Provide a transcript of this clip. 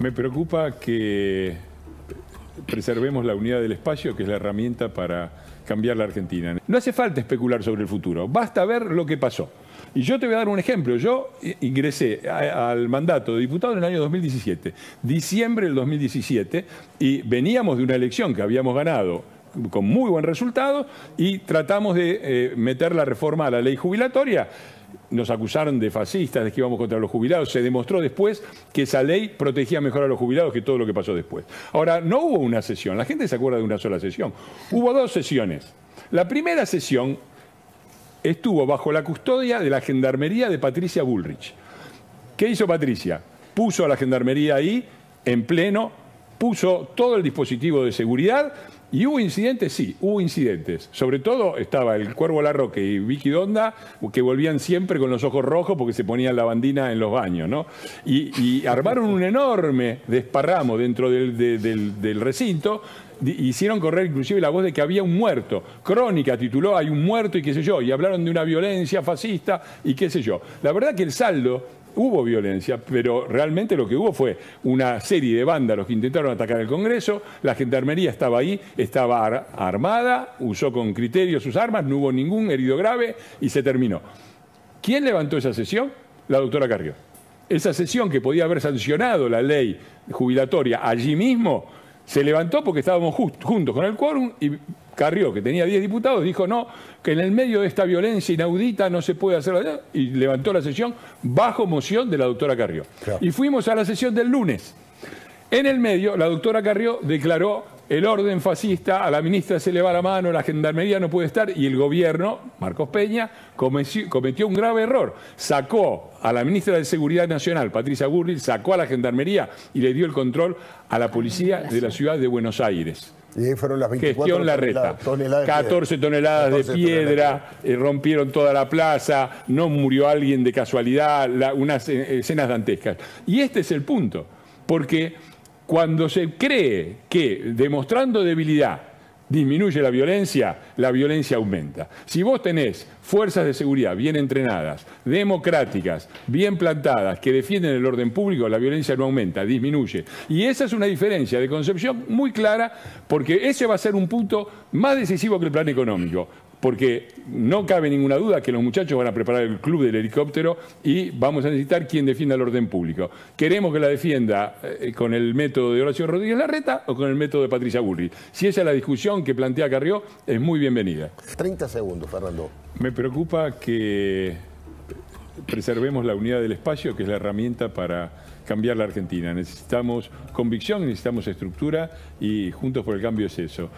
Me preocupa que preservemos la unidad del espacio, que es la herramienta para cambiar la Argentina. No hace falta especular sobre el futuro, basta ver lo que pasó. Y yo te voy a dar un ejemplo. Yo ingresé al mandato de diputado en el año 2017, diciembre del 2017, y veníamos de una elección que habíamos ganado con muy buen resultado y tratamos de eh, meter la reforma a la ley jubilatoria nos acusaron de fascistas, de que íbamos contra los jubilados. Se demostró después que esa ley protegía mejor a los jubilados que todo lo que pasó después. Ahora, no hubo una sesión, la gente se acuerda de una sola sesión. Hubo dos sesiones. La primera sesión estuvo bajo la custodia de la gendarmería de Patricia Bullrich. ¿Qué hizo Patricia? Puso a la gendarmería ahí en pleno puso todo el dispositivo de seguridad ¿Y hubo incidentes? Sí, hubo incidentes. Sobre todo estaba el Cuervo Larroque y Vicky Donda, que volvían siempre con los ojos rojos porque se ponían la bandina en los baños, ¿no? Y, armaron un enorme desparramo dentro del, del recinto. Hicieron correr inclusive la voz de que había un muerto. Crónica tituló Hay un muerto y qué sé yo. Y hablaron de una violencia fascista y qué sé yo. La verdad que el saldo hubo violencia, pero realmente lo que hubo fue una serie de vándalos que intentaron atacar el Congreso, la gendarmería estaba ahí, estaba armada, usó con criterio sus armas, no hubo ningún herido grave y se terminó. ¿Quién levantó esa sesión? La doctora Carrió. Esa sesión que podía haber sancionado la ley jubilatoria allí mismo, se levantó porque estábamos juntos con el quórum y Carrió, que tenía 10 diputados, dijo no, que en el medio de esta violencia inaudita no se puede hacer nada y levantó la sesión bajo moción de la doctora Carrió. Y fuimos a la sesión del lunes. En el medio, la doctora Carrió declaró el orden fascista, a la ministra se le va la mano, la gendarmería no puede estar y el gobierno, Marcos Peña, cometió un grave error. Sacó a la ministra de Seguridad Nacional, Patricia Burril, sacó a la gendarmería y le dio el control a la policía de la ciudad de Buenos Aires. Y ahí fueron las 24 Gestión Toneladas, 14 toneladas de piedra, eh, rompieron toda la plaza, no murió alguien de casualidad, unas eh, escenas dantescas. Y este es el punto, porque cuando se cree que demostrando debilidad disminuye la violencia, la violencia aumenta. Si vos tenés fuerzas de seguridad bien entrenadas, democráticas, bien plantadas, que defienden el orden público, la violencia no aumenta, disminuye. Y esa es una diferencia de concepción muy clara, porque ese va a ser un punto más decisivo que el plan económico porque no cabe ninguna duda que los muchachos van a preparar el club del helicóptero y vamos a necesitar quien defienda el orden público. ¿Queremos que la defienda eh, con el método de Horacio Rodríguez Larreta o con el método de Patricia Burri? Si esa es la discusión que plantea Carrió, es muy bienvenida. 30 segundos, Fernando. Me preocupa que preservemos la unidad del espacio, que es la herramienta para cambiar la Argentina. Necesitamos convicción, necesitamos estructura y Juntos por el Cambio es eso.